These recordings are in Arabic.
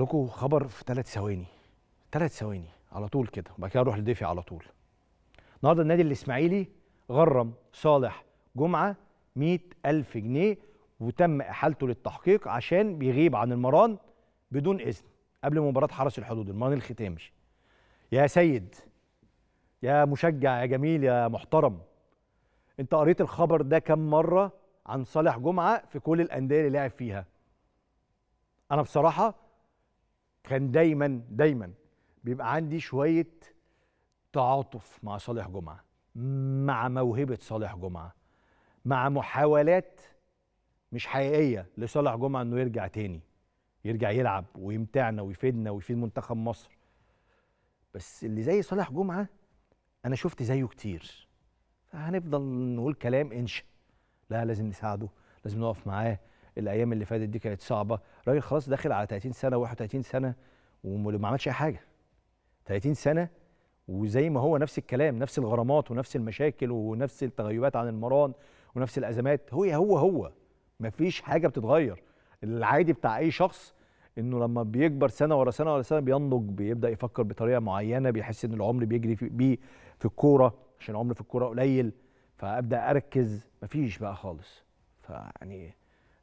هقول خبر في ثلاث ثواني ثلاث ثواني على طول كده وبعد كده اروح لضيفي على طول النهارده النادي الاسماعيلي غرم صالح جمعه 100000 جنيه وتم احالته للتحقيق عشان بيغيب عن المران بدون اذن قبل مباراه حرس الحدود المران الختامي يا سيد يا مشجع يا جميل يا محترم انت قريت الخبر ده كم مره عن صالح جمعه في كل الانديه اللي لعب فيها انا بصراحه كان دايما دايما بيبقى عندي شويه تعاطف مع صالح جمعه مع موهبه صالح جمعه مع محاولات مش حقيقيه لصالح جمعه انه يرجع تاني يرجع يلعب ويمتعنا ويفيدنا ويفيد منتخب مصر بس اللي زي صالح جمعه انا شفت زيه كتير فهنفضل نقول كلام انشا لا لازم نساعده لازم نقف معاه الايام اللي فاتت دي كانت صعبه راجل خلاص داخل على 30 سنه 31 سنه وما عملش اي حاجه 30 سنه وزي ما هو نفس الكلام نفس الغرامات ونفس المشاكل ونفس التغيبات عن المران ونفس الازمات هو هو هو مفيش حاجه بتتغير العادي بتاع اي شخص انه لما بيكبر سنه ورا سنه ورا سنه بينضج بيبدا يفكر بطريقه معينه بيحس ان العمر بيجري في بيه في الكوره عشان العمر في الكوره قليل فابدا اركز مفيش بقى خالص فيعني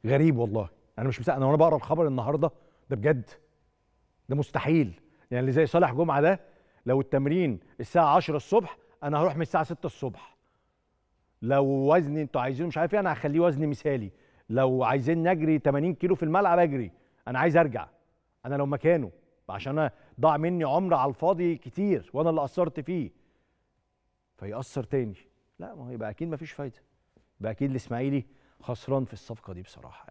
غريب والله انا مش مصدق انا وانا بقرا الخبر النهارده ده بجد ده مستحيل يعني اللي زي صالح جمعه ده لو التمرين الساعه 10 الصبح انا هروح من الساعه 6 الصبح لو وزني انتوا عايزينه مش عارف ايه انا هخليه وزن مثالي لو عايزين نجري 80 كيلو في الملعب اجري انا عايز ارجع انا لو مكانه عشان انا ضاع مني عمر على الفاضي كتير وانا اللي قصرت فيه فيأثر تاني لا ما هو يبقى اكيد مفيش فايده يبقى اكيد الاسماعيلي خسران في الصفقه دي بصراحه يعني